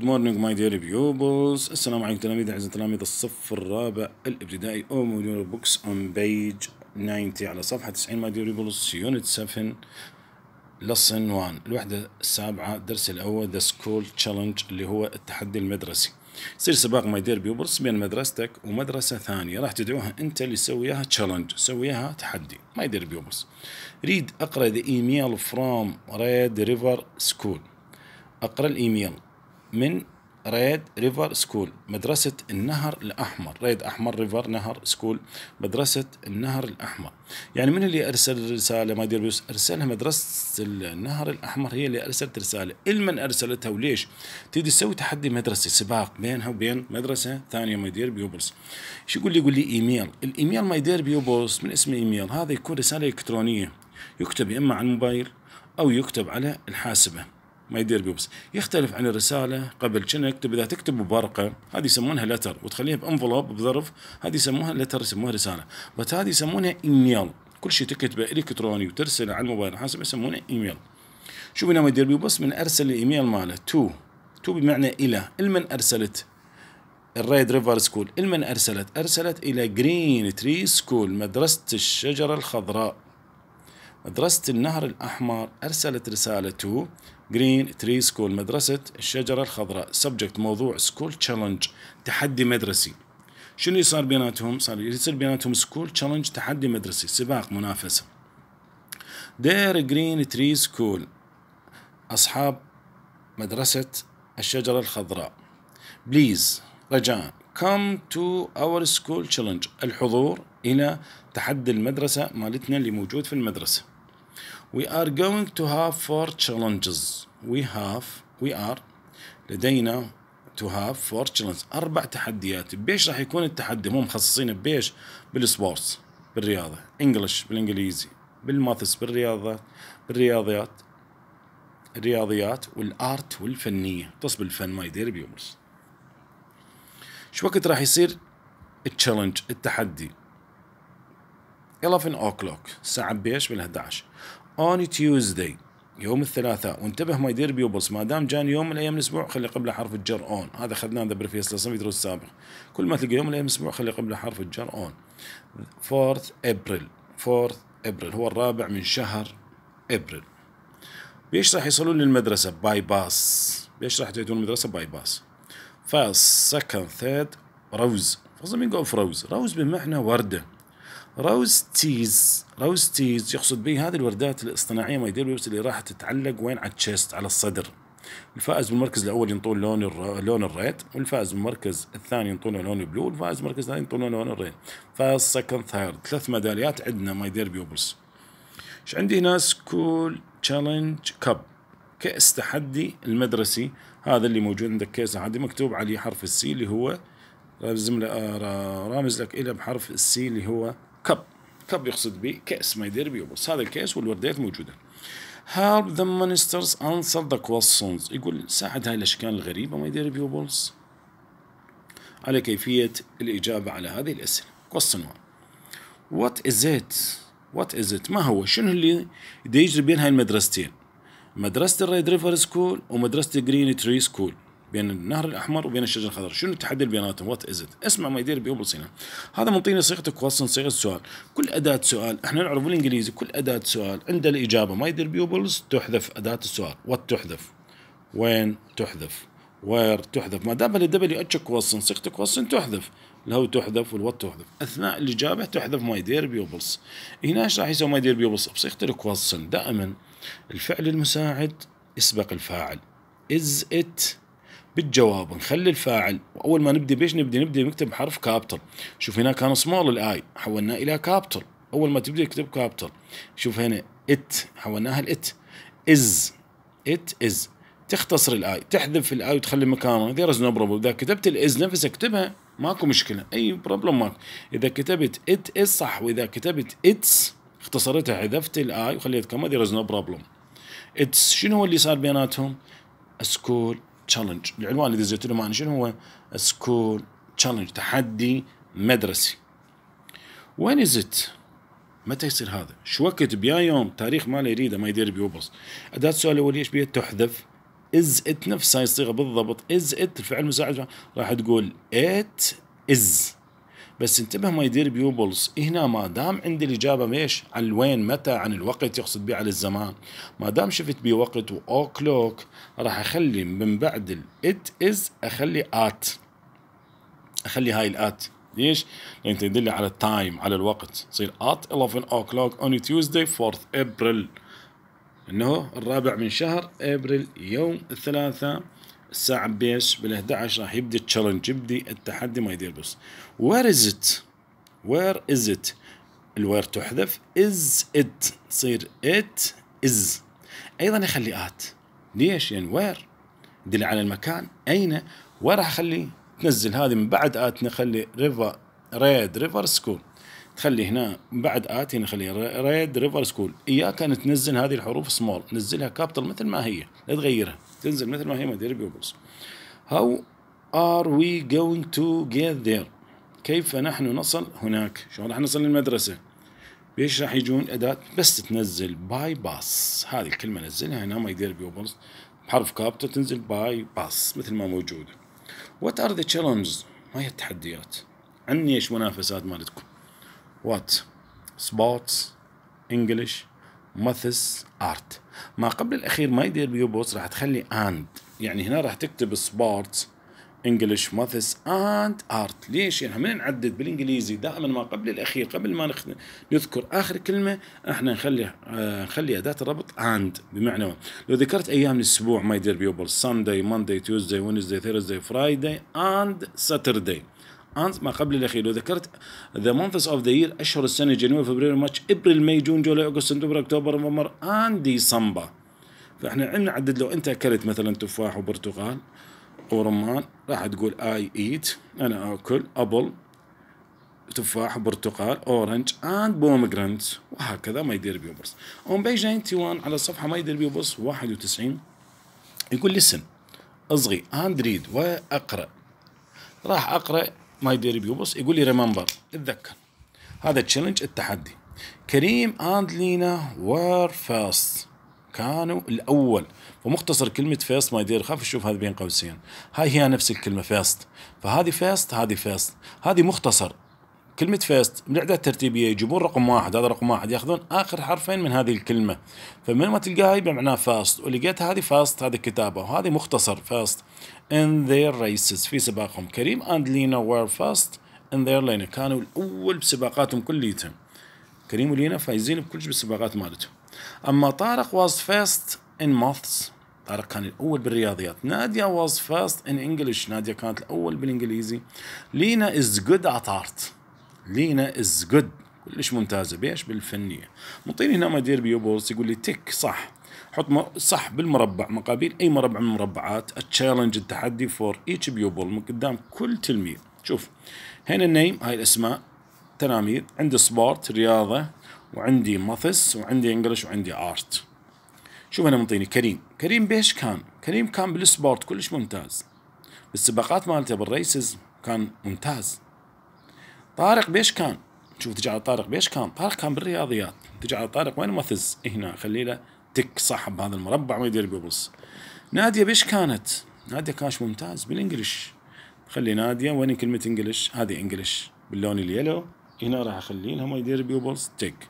Good morning my dear pupils السلام عليكم تلاميذ اعزائي تلاميذ الصف الرابع الابتدائي او موديول بوكس اون بيج 90 على صفحه 90 my dear pupils unit 7 lesson 1 الوحده السابعه الدرس الاول ذا سكول تشالنج اللي هو التحدي المدرسي يصير سباق ماي دير بيوبلز بين مدرستك ومدرسه ثانيه راح تدعوها انت اللي سويها تشالنج سويها تحدي ماي دير بيوبلز ريد اقرا ذا ايميل فروم ريد ريفر سكول اقرا الايميل من ريد ريفر سكول مدرسة النهر الأحمر ريد أحمر ريفر نهر سكول مدرسة النهر الأحمر يعني من اللي أرسل الرسالة ما يدير أرسلها مدرسة النهر الأحمر هي اللي أرسلت رسالة المن أرسلتها وليش تيجي تسوي تحدي مدرسي سباق بينها وبين مدرسة ثانية ما يدير بيوبرس شو يقول لي يقول لي إيميل الإيميل ما يدير بيوبرس من اسم إيميل هذا يكون رسالة إلكترونية يكتب إما على الموبايل أو يكتب على الحاسبة ما يدير بيبس يختلف عن الرساله قبل كنا نكتب اذا تكتب بورقه هذه يسمونها لتر وتخليها بانفلوب بظرف هذه يسموها لتر يسموها رساله بس هذه يسمونها ايميل كل شيء تكتبه الكتروني وترسله على الموبايل الحاسب يسمونه ايميل شو بنا ما يدير بيبس من ارسل الايميل ماله تو تو بمعنى الى المن ارسلت الريد ريفر سكول المن ارسلت ارسلت الى جرين تري سكول مدرسه الشجره الخضراء مدرسة النهر الأحمر أرسلت رسالة جرين تري سكول مدرسة الشجرة الخضراء سبجكت موضوع سكول تشالنج تحدي مدرسي شنو صار بيناتهم صار يصير بيناتهم سكول تشالنج تحدي مدرسي سباق منافسة دير جرين تري سكول أصحاب مدرسة الشجرة الخضراء بليز رجاء كم تو اور سكول تشالنج الحضور إلى تحدي المدرسة مالتنا اللي موجود في المدرسة We are going to have four challenges. We have we are لدينا to have four challenges أربع تحديات بيش راح يكون التحدي مو مخصصين بيش بالسبورتس بالرياضة English بالإنجليزي بالماثس بالرياضة بالرياضيات الرياضيات والارت والفنيه تصب الفن ما يدير بيومرس شو وقت راح يصير التشالنج التحدي 11 اوكلوك الساعة بيش بال11 on Tuesday يوم الثلاثاء وانتبه ما يدير بيوبلس ما دام جان يوم من ايام الاسبوع خلي قبله حرف الجر اون هذا اخذناه ذا بريفيس في دروس السابق كل ما تلقى يوم من ايام الاسبوع خلي قبله حرف الجر اون 4 ابريل 4 ابريل هو الرابع من شهر ابريل بيش راح يصلون للمدرسه باي باس بيش راح تأتون المدرسه باي باس فاست سكند ثيرد روز فاصلا مين قال روز روز بمعنى ورده روز تيز روز تيز يقصد به هذه الوردات الاصطناعيه ما يدير اللي راح تتعلق وين على التشيست على الصدر الفائز بالمركز الاول ينطون لون الر... لون الريد والفائز بالمركز الثاني ينطون لون البلو والفائز بالمركز الثاني ينطون لون الريد فاز سكند ثيرد ثلاث ميداليات عندنا ماي دير بيوبلز ايش عندي هنا سكول تشالنج كاب كأس تحدي المدرسي هذا اللي موجود عندك كأس تحدي مكتوب عليه حرف السي اللي هو رامز لك آه، رامز لك إلى بحرف السي اللي هو كب كب يقصد به كاس ما يدير به بس هذا الكاس والورديات موجوده هارب ذا مانسترز انسر ذا كواسونز يقول ساعد هاي الاشكال الغريبه ما يدير بيوبلز على كيفيه الاجابه على هذه الاسئله question one وات إز إت وات إز إت ما هو شنو اللي يجري بين هاي المدرستين مدرسه الريد ريفر سكول ومدرسه جرين تري سكول بين النهر الاحمر وبين الشجر الخضراء شنو التحدي اللي بيناتهم وات از اسمع ما يدير بيوبل سينا هذا منطيني صيغه كويستشن صيغه سؤال كل اداه سؤال احنا نعرف بالانجليزي كل اداه سؤال عند الاجابه ما يدير بيوبلز تحذف اداه السؤال وات تحذف وين تحذف وير تحذف ما دام الدبليو اتش كويستشن صيغه كويستشن تحذف لو تحذف والوات تحذف اثناء الاجابه تحذف ما يدير بيوبلز هنا ايش راح يسوي ما يدير بيوبلز بصيغه الكويستشن دائما الفعل المساعد يسبق الفاعل is it بالجواب نخلي الفاعل واول ما نبدا بايش نبدا نبدا نكتب حرف كابتل شوف هنا كان سمول الاي حولناه الى كابتل اول ما تبدا تكتب كابتل شوف هنا ات حولناها الات از ات از تختصر الاي تحذف الاي وتخلي مكانه ذير از نو بروبلم اذا كتبت الاز نفسها اكتبها ماكو مشكله اي بروبلم ماكو اذا كتبت ات از صح واذا كتبت اتس اختصرتها حذفت الاي وخليت كما ذير از نو بروبلم اتس شنو هو اللي صار بيناتهم؟ سكول تشالنج العنوان اللي دزيت له انا شنو هو سكول تشالنج تحدي مدرسي وين ازت متى يصير هذا شو وقت بيا يوم تاريخ ما يريده ما يدير بيوبس اداه السؤال الاول ليش بيها تحذف از ات نفسها الصيغه بالضبط از ات الفعل المساعد راح تقول ات از بس انتبه ما يدير بيوبلز هنا ما دام عندي الإجابة مش عن وين متى عن الوقت يقصد به على الزمان ما دام شفت بيه وقت وأو كلوك راح أخلي من بعد الإت إز أخلي آت أخلي هاي الآت ليش؟ لأن تدل على التايم على الوقت تصير at 11 o'clock on Tuesday 4th April إنه الرابع من شهر أبريل يوم الثلاثاء الساعة بيش بال11 راح يبدي التشالنج يبدي التحدي ما يدير بس وير از ات وير از ات الوير تحذف از ات تصير ات از ايضا اخلي ات ليش؟ يعني وير دل على المكان اين وين راح اخلي تنزل هذه من بعد ات نخلي ريفر ريد ريفر سكول تخلي هنا من بعد ات هنا نخلي ريد ريفر سكول اياك ان تنزل هذه الحروف سمول نزلها كابيتال مثل ما هي لا تغيرها تنزل مثل ما هي مدير بيوبلز How are we going to get there كيف نحن نصل هناك شلون راح نصل للمدرسة بيش راح يجون أداة بس تنزل باي باس هذه الكلمة نزلها هنا ما يدير بيوبلز بحرف كابتر تنزل باي باس مثل ما موجودة وات ار ذا challenges ما هي التحديات عني ايش منافسات مالتكم وات سبورتس انجلش ماثس ارت ما قبل الاخير ما يدير بيوبوس راح تخلي اند يعني هنا راح تكتب سبارت انجلش ماثس اند ارت ليش يعني من نعدد بالانجليزي دائما ما قبل الاخير قبل ما نذكر اخر كلمه احنا نخلي آه، نخلي اداه الربط اند بمعنى لو ذكرت ايام الاسبوع ما يدير بيوبوس سانداي ماندي تيوزداي وينزداي ثيرزداي فرايداي اند ساترداي أنت ما قبل الأخير وذكرت ذا مانثس أوف ذا يير أشهر السنة جنوب فبراير مارش إبريل ماي جون جولاي أغسطس سبتمبر أكتوبر نوفمبر أند ديسمبر فإحنا عندنا عدد لو أنت أكلت مثلا تفاح وبرتقال ورمان راح تقول أي إيت أنا آكل أبل تفاح برتقال اورنج اند بومجرانت وهكذا ما يدير بيوبرس اون بيج 91 على الصفحه ما يدير بيوبرس 91 يقول لسن اصغي اند ريد واقرا راح اقرا ماي ديري بيوبس يقول لي ريمبر اتذكر هذا التشالنج التحدي كريم اند لينا وير فاست كانوا الاول ومختصر كلمه فيست ماي دير خاف نشوف هذا بين قوسين هاي هي نفس الكلمه فيست فهذه فيست هذه فيست هذه مختصر كلمة فيست من الإعداد الترتيبية يجيبون رقم واحد هذا رقم واحد ياخذون آخر حرفين من هذه الكلمة فمن ما تلقاها يبقى بمعنى فاست ولقيت هذه فاست هذه كتابة وهذه مختصر فاست in their races في سباقهم كريم and لينا were fast in their lane كانوا الأول بسباقاتهم كليتهم كريم ولينا فايزين شيء بالسباقات مالتهم أما طارق was fast in maths طارق كان الأول بالرياضيات نادية was fast in English نادية كانت الأول بالإنجليزي لينا is good at art لينا از جود كلش ممتازه بيش بالفنيه مطيني هنا نعم مدير بيوبولز يقول لي تك صح حط صح بالمربع مقابل اي مربع من المربعات التشالنج التحدي فور ايتش بيوبول من قدام كل تلميذ شوف هنا النيم هاي الاسماء تلاميذ عندي سبورت رياضه وعندي ماثس وعندي انجلش وعندي ارت شوف انا منطيني كريم كريم بيش كان كريم كان بالسبورت كلش ممتاز بالسباقات مالته بالريسز كان ممتاز طارق بيش كان شوف تجي على طارق بيش كان طارق كان بالرياضيات تجي على طارق وين مثز هنا خلي له تك صح بهذا المربع ما يدير قبص ناديه بيش كانت ناديه كانش ممتاز بالانجلش خلي ناديه وين كلمه انجلش هذه انجلش باللون اليلو هنا راح اخلي لها ما يدير بيوبلز تك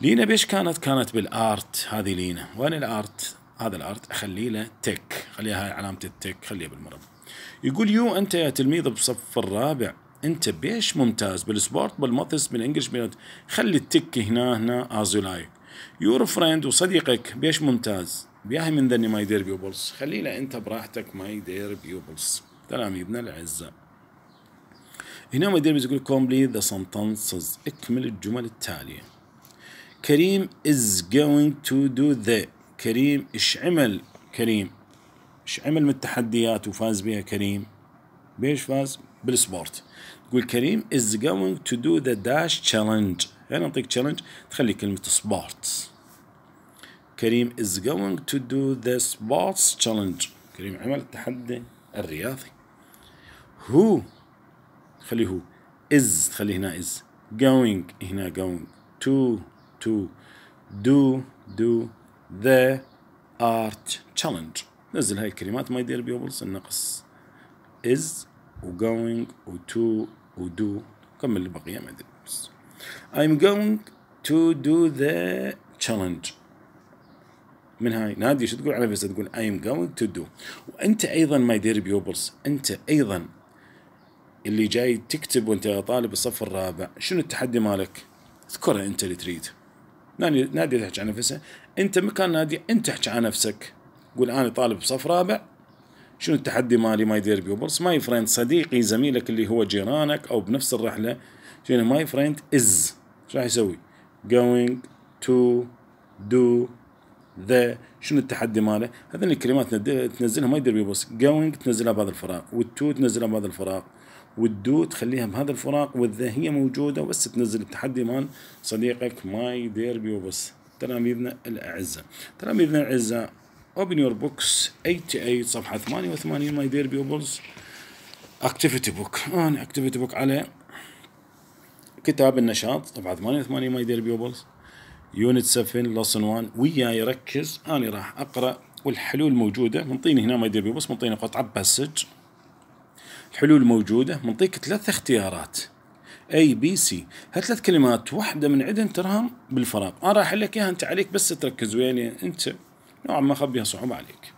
لينا بيش كانت كانت بالارت هذه لينا وين الارت هذا الارت اخلي له تك خليها هاي علامه التك خليها بالمربع يقول يو انت يا تلميذ بصف الرابع انت بيش ممتاز بالسبورت بالماثس بالانجلش بالانت خلي التك هنا هنا از يو لايك يور فريند وصديقك بيش ممتاز بياهي من ذني ماي دير بيوبلز خلينا انت براحتك ماي دير بيوبلز تلاميذنا الاعزاء هنا ماي دير يقول كومبلي ذا سنتنسز اكمل الجمل التاليه كريم از جوينج تو دو ذا كريم ايش عمل كريم ايش عمل من التحديات وفاز بها كريم بيش فاز بالسبورت قول كريم is going to do the dash challenge يعني نعطيك challenge تخلي كلمة sports كريم is going to do the sports challenge كريم عمل التحدي الرياضي who خليه هو is تخلي هنا is going هنا going to to do do the art challenge نزل هاي الكلمات ما يدير بيوبلس النقص is وgoing و to ودو كمل البقية ما أدري بس I'm going to do the challenge من هاي نادي شو تقول على نفسها تقول I'm going to do وأنت أيضا ماي دير بيوبلز أنت أيضا اللي جاي تكتب وانت طالب الصف الرابع شنو التحدي مالك اذكرها انت اللي تريد نادي تحكي عن نفسه انت مكان نادي انت احكي عن نفسك قول انا طالب صف رابع شنو التحدي مالي ماي دير بيوبرز ماي فريند صديقي زميلك اللي هو جيرانك او بنفس الرحله شنو ماي فريند از شو راح يسوي going to do ذا شنو التحدي ماله؟ هذين الكلمات تنزلها ماي دير بس جوينج تنزلها بهذا الفراغ والتو تنزلها بهذا الفراغ والدو تخليها بهذا الفراغ والذا هي موجوده بس تنزل التحدي مال صديقك ماي دير بيوبس تلاميذنا الاعزاء تلاميذنا الاعزاء open your books 88 صفحة 88 my dear pupils activity book أنا activity book على كتاب النشاط صفحة 88 my dear pupils unit 7 lesson 1 وياي ركز أنا راح أقرأ والحلول موجودة منطيني هنا my dear pupils منطيني قطعة بسج الحلول موجودة منطيك ثلاث اختيارات اي بي سي هالثلاث كلمات واحده من عدن تراهم بالفراغ انا راح لك اياها انت عليك بس تركز وياي انت نوعا ما اخبيها صعوبة عليك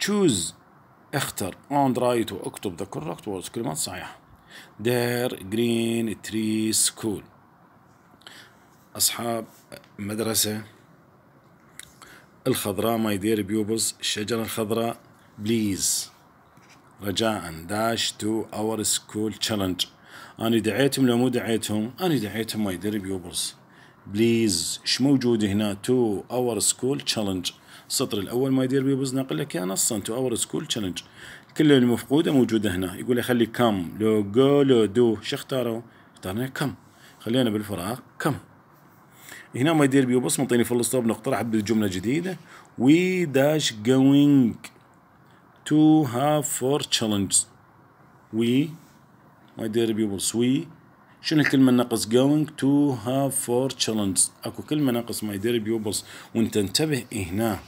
تشوز اختر اون رايت واكتب ذا كوركت ووردز كلمات صحيحة دير جرين تري سكول أصحاب مدرسة الخضراء ماي دير بيوبلز الشجرة الخضراء بليز رجاء داش تو اور سكول تشالنج أنا دعيتهم لو مو دعيتهم أنا دعيتهم ماي دير بيوبلز بليز شو موجود هنا تو اور سكول تشالنج السطر الاول ما يدير بيه بزنس ناقل لك يا نصا تو اور سكول تشالنج كل المفقوده موجوده هنا يقول خلي كم لو جو لو دو شو اختاروا؟ اختارنا كم خلينا بالفراغ كم هنا ما يدير بيه بصمه مطيني فول ستوب نقطه راح ابدا جمله جديده وي داش جوينج تو هاف فور تشالنجز وي ما يدير بيه بص وي شنو الكلمة الناقص going to have four challenges اكو كلمة ناقص ما يدير بيوبس وانت انتبه إيه هنا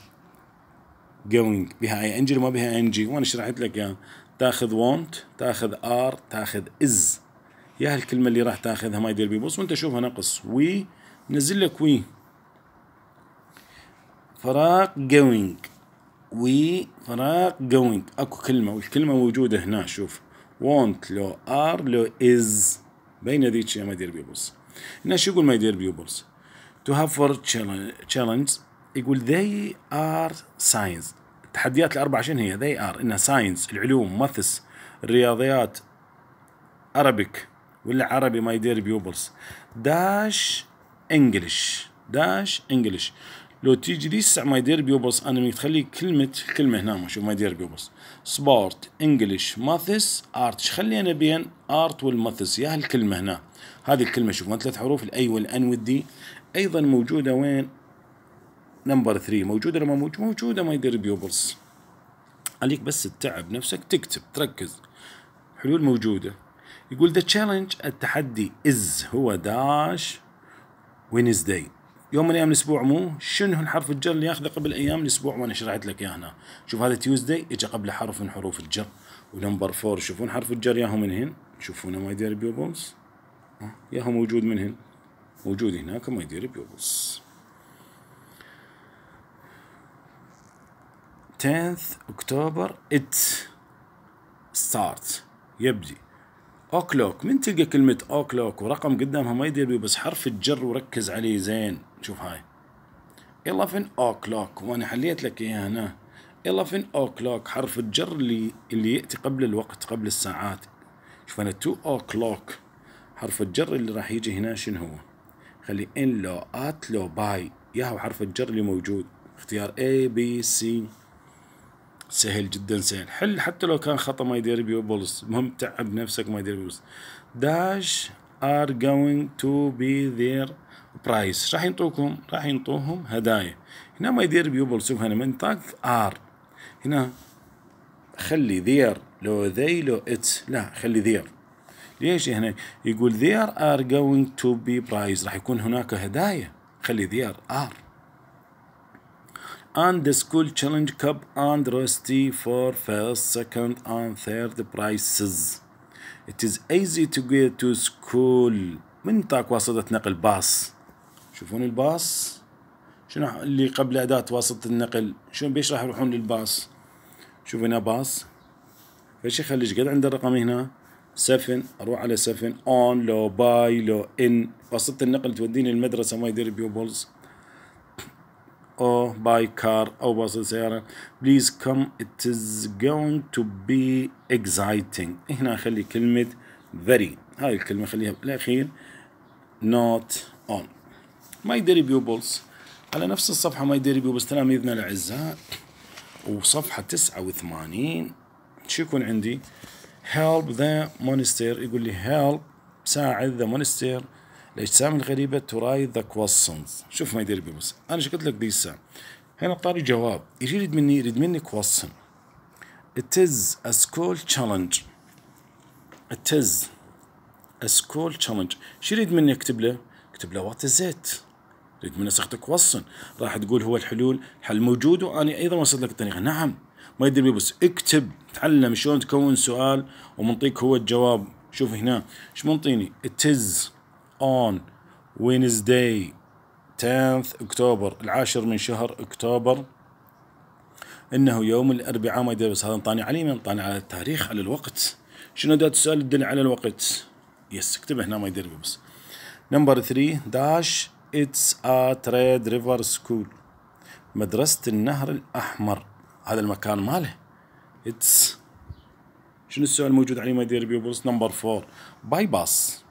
جوينج بها اي ان جي وما بها ان جي وانا شرحت لك اياها تاخذ وونت تاخذ ار تاخذ از يا هالكلمه اللي راح تاخذها ماي دير بيبوس وانت شوفها نقص وي نزل لك وي فراق جوينج وي فراق جوينج اكو كلمه والكلمه موجوده هنا شوف وونت لو ار لو از بين ذيك ماي دير بيبوس هنا شو يقول ماي دير بيبوس تو هاف فور تشالنج يقول they are science التحديات الأربعة شنو هي they are إنها ساينس العلوم ماثس الرياضيات أربك ولا عربي ما يدير بيوبلز داش انجلش داش انجلش لو تيجي لي ما يدير بيوبلز انا تخلي كلمة كلمة هنا شوف ما يدير بيوبلز سبورت انجلش ماثس ارت خلينا بين ارت والماثس يا هالكلمة هنا هذه الكلمة شوف ثلاث حروف الاي والان والدي ايضا موجودة وين نمبر 3 موجوده لما موجوده موجوده ما يدير بيوبلز عليك بس تتعب نفسك تكتب تركز حلول موجوده يقول ذا تشالنج التحدي از هو داش وينزداي يوم من ايام الاسبوع مو شنو الحرف الجر اللي ياخذه قبل ايام الاسبوع وانا شرحت لك اياه هنا شوف هذا تيوزداي اجى قبله حرف من حروف الجر ونمبر فور شوفون حرف الجر ياهو من هن تشوفونه ما يدير بيوبلز ياهو موجود من هن موجود هناك ما يدير بيوبلز 10th أكتوبر it starts يبدي اوكلوك من تلقى كلمة اوكلوك ورقم قدامها ما يدري بس حرف الجر وركز عليه زين شوف هاي 11 اوكلوك وانا حليت لك اياها هنا 11 اوكلوك حرف الجر اللي اللي ياتي قبل الوقت قبل الساعات شوف انا 2 اوكلوك حرف الجر اللي راح يجي هنا شنو هو خلي ان لو ات لو باي ياهو حرف الجر اللي موجود اختيار A B C سهل جدا سهل حل حتى لو كان خطا ما يدري بولس المهم تعب نفسك ما يدير بولس داش ار جوينج تو بي ذير برايس راح ينطوكم راح ينطوهم هدايا هنا ما يدير شوف هنا من تاك ار هنا خلي ذير لو ذي لو اتس لا خلي ذير ليش هنا يقول ذير ار جوينج تو بي برايس راح يكون هناك هدايا خلي ذير ار and the school challenge cup and rusty for first, second and third prices It is easy to get to school. من تاك واسطة نقل باص شوفون الباص شنو اللي قبل أداة واسطة النقل شنو بيش راح يروحون للباص شوف هنا باص فشي خليج قد عند الرقم هنا سفن اروح على سفن اون لو باي لو ان واسطة النقل توديني المدرسة ما يدير بيوبولز او باي كار او باص سيارة بليز كم it is going to be exciting هنا خلي كلمة فيري هاي الكلمة خليها بالأخير نوت on my dear pupils على نفس الصفحة ماي ديري بيوبلز تلاميذنا الأعزاء وصفحة 89 شو يكون عندي هيلب ذا مونستير يقول لي هيلب ساعد ذا مونستير الاجسام الغريبه تراي ذا كواسنز شوف ما يدير بمس انا شو قلت لك ديسا هنا طاري جواب يجي يريد مني يريد مني كواسن ات از a تشالنج challenge. It is تشالنج شو يريد مني اكتب له؟ اكتب له وات از ات يريد مني سخطك وصن راح تقول هو الحلول حل موجود واني ايضا وصلت لك الطريقه نعم ما يدري بس اكتب تعلم شلون تكون سؤال ومنطيك هو الجواب شوف هنا ايش منطيني؟ It is on Wednesday 10th أكتوبر العاشر من شهر أكتوبر انه يوم الاربعاء ما بس هذا انطاني عليه من انطاني على التاريخ على الوقت شنو دا السؤال الدل على الوقت يس اكتبه هنا ما بس نمبر 3 داش اتس ا تريد ريفر سكول مدرسة النهر الأحمر هذا المكان ماله اتس شنو السؤال الموجود عليه ما يدري بس نمبر 4 باي باس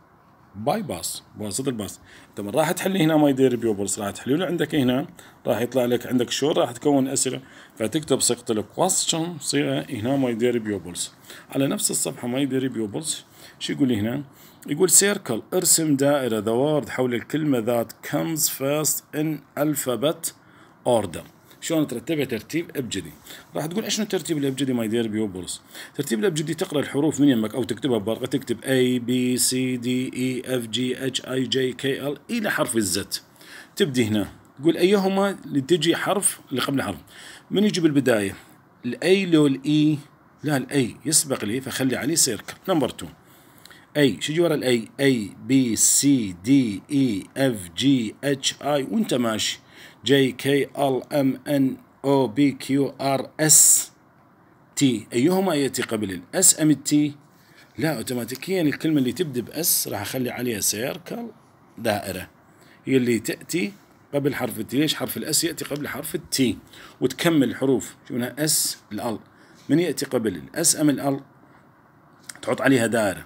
باي باس بواسطه الباس من راح تحلي هنا ما يدير بيوبلز راح تحلي له عندك هنا راح يطلع لك عندك شور راح تكون اسئله فتكتب صيغه الكويستشن صيغه هنا ما يدير بيوبلز على نفس الصفحه ما يدير بيوبلز شو يقول لي هنا يقول سيركل ارسم دائره وورد حول الكلمه ذات كمز فيرست ان الفابت اوردر شلون ترتبها ترتيب ابجدي راح تقول شنو ترتيب الابجدي ماي دير بيوبلز ترتيب الابجدي تقرا الحروف من يمك او تكتبها بورقه تكتب اي بي سي دي اي اف جي اتش اي جي كي ال الى حرف الزت تبدي هنا تقول ايهما اللي تجي حرف اللي قبل حرف من يجي بالبدايه الاي لو الاي e. لا الاي يسبق لي فخلي عليه سيركل نمبر 2 اي شو يجي ورا الاي اي بي سي دي اي اف جي اتش اي وانت ماشي جي كي ال ام ان او بي كيو ار اس تي ايهما ياتي قبل الاس ام التي لا اوتوماتيكيا يعني الكلمه اللي تبدا باس راح اخلي عليها سيركل دائره هي اللي تاتي قبل حرف التي ليش حرف الاس ياتي قبل حرف التي وتكمل الحروف شفنا اس الال من ياتي قبل الاس ام الال تحط عليها دائره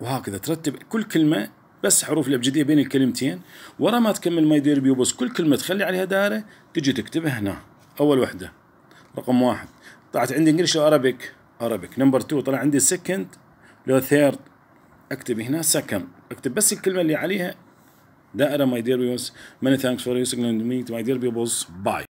وهكذا ترتب كل كلمه بس حروف الابجديه بين الكلمتين ورا ما تكمل ما يدير بيبوس كل كلمه تخلي عليها دائره تجي تكتبها هنا اول وحده رقم واحد طلعت عندي انجلش وارابيك ارابيك ارابيك نمبر 2 طلع عندي سكند لو ثيرد اكتب هنا سكند اكتب بس الكلمه اللي عليها دائره ماي دير بيبوس ماني ثانكس فور يو سيجنال مي ما بيبوس باي